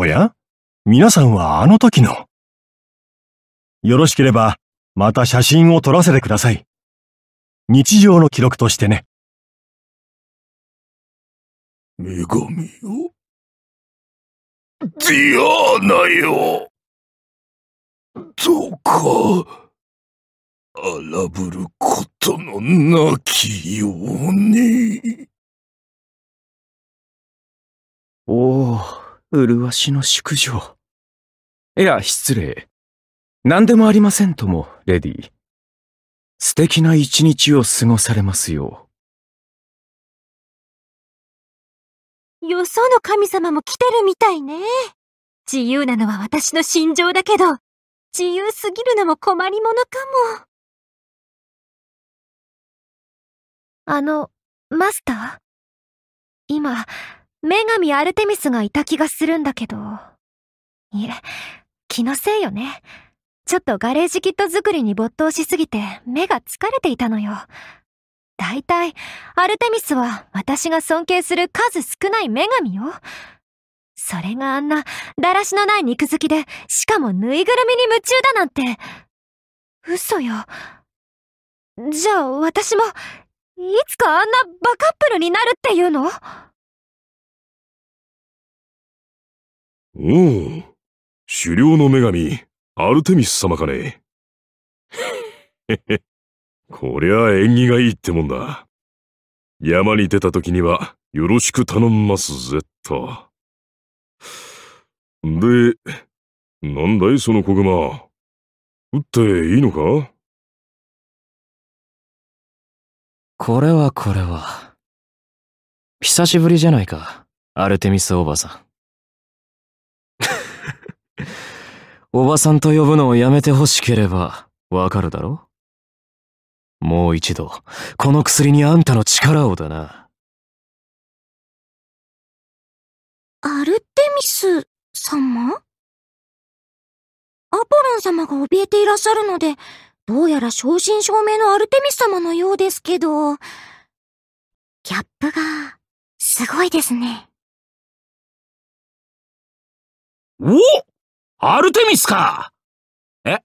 おや皆さんはあの時の。よろしければ、また写真を撮らせてください。日常の記録としてね。女神よ。ディアーナよ。どうか、荒ぶることのなきように。おお。麗しの淑女。いや、失礼。何でもありませんとも、レディ。素敵な一日を過ごされますよう。よその神様も来てるみたいね。自由なのは私の心情だけど、自由すぎるのも困りものかも。あの、マスター今、女神アルテミスがいた気がするんだけど。いえ、気のせいよね。ちょっとガレージキット作りに没頭しすぎて目が疲れていたのよ。大体、アルテミスは私が尊敬する数少ない女神よ。それがあんな、だらしのない肉好きで、しかもぬいぐるみに夢中だなんて。嘘よ。じゃあ私も、いつかあんなバカップルになるっていうのおお、狩猟の女神、アルテミス様かね。へへ、こりゃ縁起がいいってもんだ。山に出た時にはよろしく頼んますぜっと。で、なんだいその子熊。撃っていいのかこれはこれは。久しぶりじゃないか、アルテミスおばさん。おばさんと呼ぶのをやめてほしければ、わかるだろもう一度、この薬にあんたの力をだな。アルテミス様アポロン様が怯えていらっしゃるので、どうやら正真正銘のアルテミス様のようですけど、ギャップが、すごいですね。おアルテミスかえ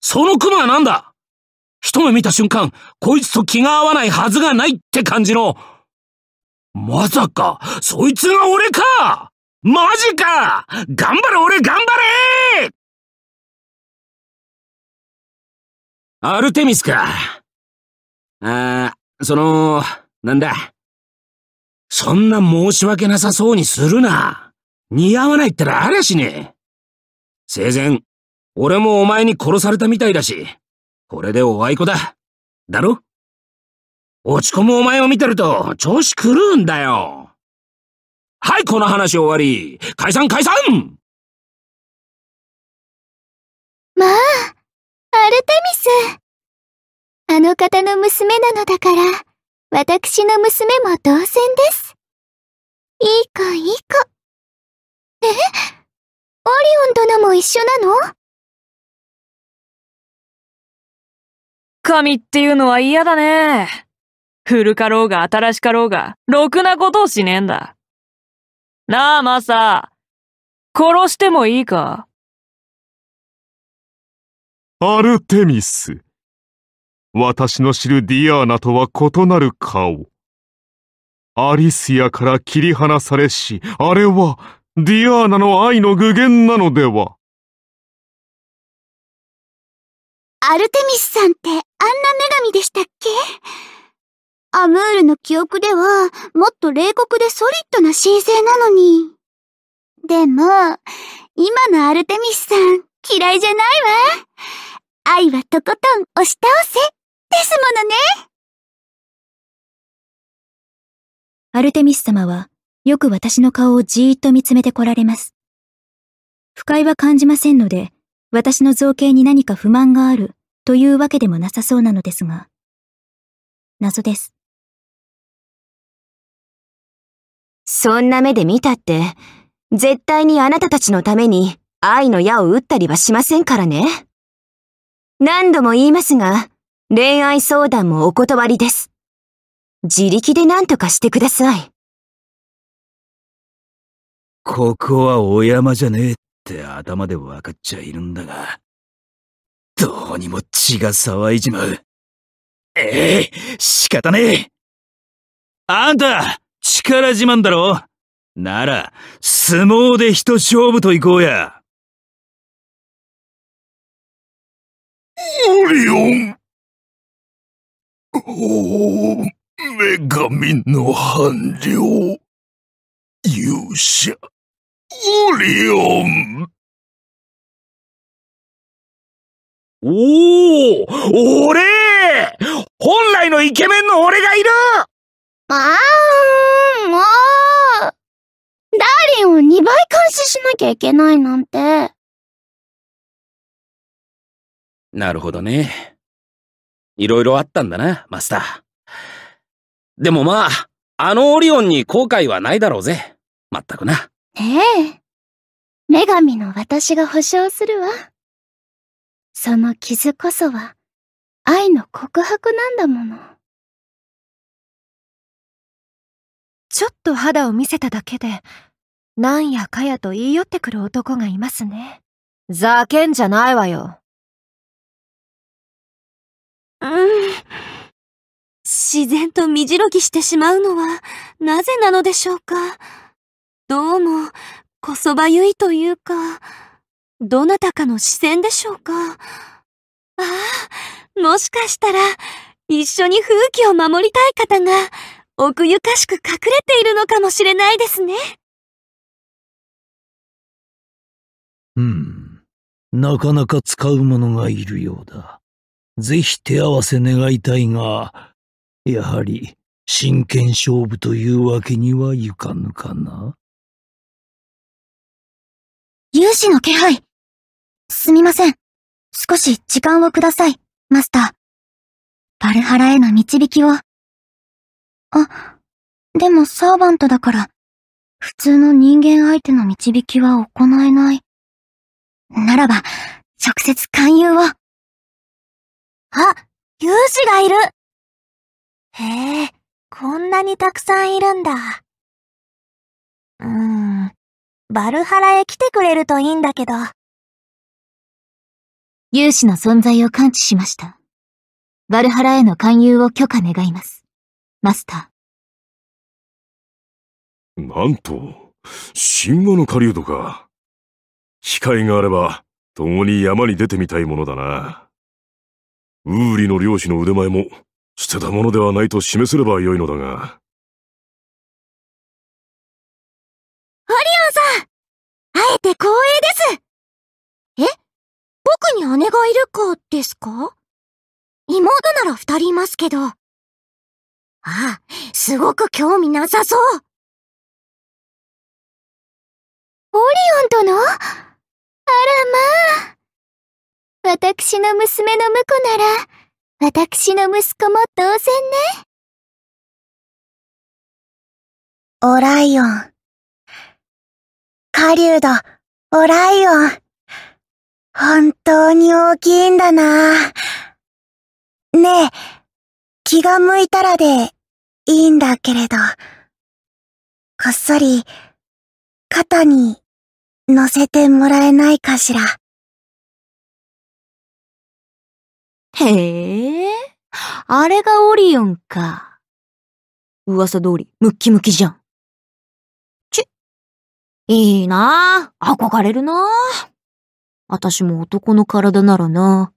そのクマは何だ一目見た瞬間、こいつと気が合わないはずがないって感じの。まさか、そいつが俺かマジか頑張れ俺頑張れアルテミスか。あー、その、なんだ。そんな申し訳なさそうにするな。似合わないったらありゃしねえ。生前、俺もお前に殺されたみたいだし、これでおあいこだ。だろ落ち込むお前を見てると、調子狂うんだよ。はい、この話終わり。解散解散まあ、アルテミス。あの方の娘なのだから、私の娘も同然です。いいも一緒なの神っていうのは嫌だね。古かろうが新しかろうが、ろくなことをしねえんだ。なあ、マサ。殺してもいいかアルテミス。私の知るディアーナとは異なる顔。アリスヤから切り離されし、あれは、ディアーナの愛の具現なのではアルテミスさんってあんな女神でしたっけアムールの記憶ではもっと冷酷でソリッドな神聖なのに。でも、今のアルテミスさん嫌いじゃないわ。愛はとことん押し倒せですものね。アルテミス様はよく私の顔をじーっと見つめてこられます。不快は感じませんので、私の造形に何か不満があるというわけでもなさそうなのですが、謎です。そんな目で見たって、絶対にあなたたちのために愛の矢を打ったりはしませんからね。何度も言いますが、恋愛相談もお断りです。自力で何とかしてください。ここはお山じゃねえって頭で分かっちゃいるんだが、どうにも血が騒いじまう。ええ仕方ねえあんた、力自慢だろなら、相撲で一勝負と行こうや。オリオンおお、女神の伴侶、勇者。オリオンおお俺本来のイケメンの俺がいるあーん、もうダーリンを2倍監視しなきゃいけないなんて。なるほどね。いろいろあったんだな、マスター。でもまあ、あのオリオンに後悔はないだろうぜ。まったくな。ええ。女神の私が保証するわ。その傷こそは、愛の告白なんだもの。ちょっと肌を見せただけで、なんやかやと言い寄ってくる男がいますね。ざけんじゃないわよ。うん。自然と身じろぎしてしまうのは、なぜなのでしょうか。どうも、こそばゆいというか、どなたかの視線でしょうか。ああ、もしかしたら、一緒に風紀を守りたい方が、奥ゆかしく隠れているのかもしれないですね。うん。なかなか使うものがいるようだ。ぜひ手合わせ願いたいが、やはり真剣勝負というわけにはいかぬかな。有志の気配。すみません。少し時間をください、マスター。バルハラへの導きを。あ、でもサーバントだから、普通の人間相手の導きは行えない。ならば、直接勧誘を。あ、有志がいるへえ、こんなにたくさんいるんだ。うーん、バルハラへ来てくれるといいんだけど。勇士の存在を感知しました。バルハラへの勧誘を許可願います。マスター。なんと、神話の狩人か。機会があれば、共に山に出てみたいものだな。ウーリの漁師の腕前も、捨てたものではないと示せればよいのだが。て光栄ですえ僕に姉がいるかですか妹なら二人いますけど。ああ、すごく興味なさそう。オリオン殿あらまあ。私の娘の婿なら、私の息子も当然ね。オライオン。狩人、オライオン。本当に大きいんだな。ねえ、気が向いたらで、いいんだけれど、こっそり、肩に、乗せてもらえないかしら。へえ、あれがオリオンか。噂通り、ムッキムキじゃん。いいなぁ。憧れるなぁ。私も男の体ならな。